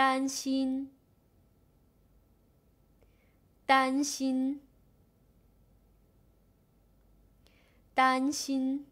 担心，担心，担心。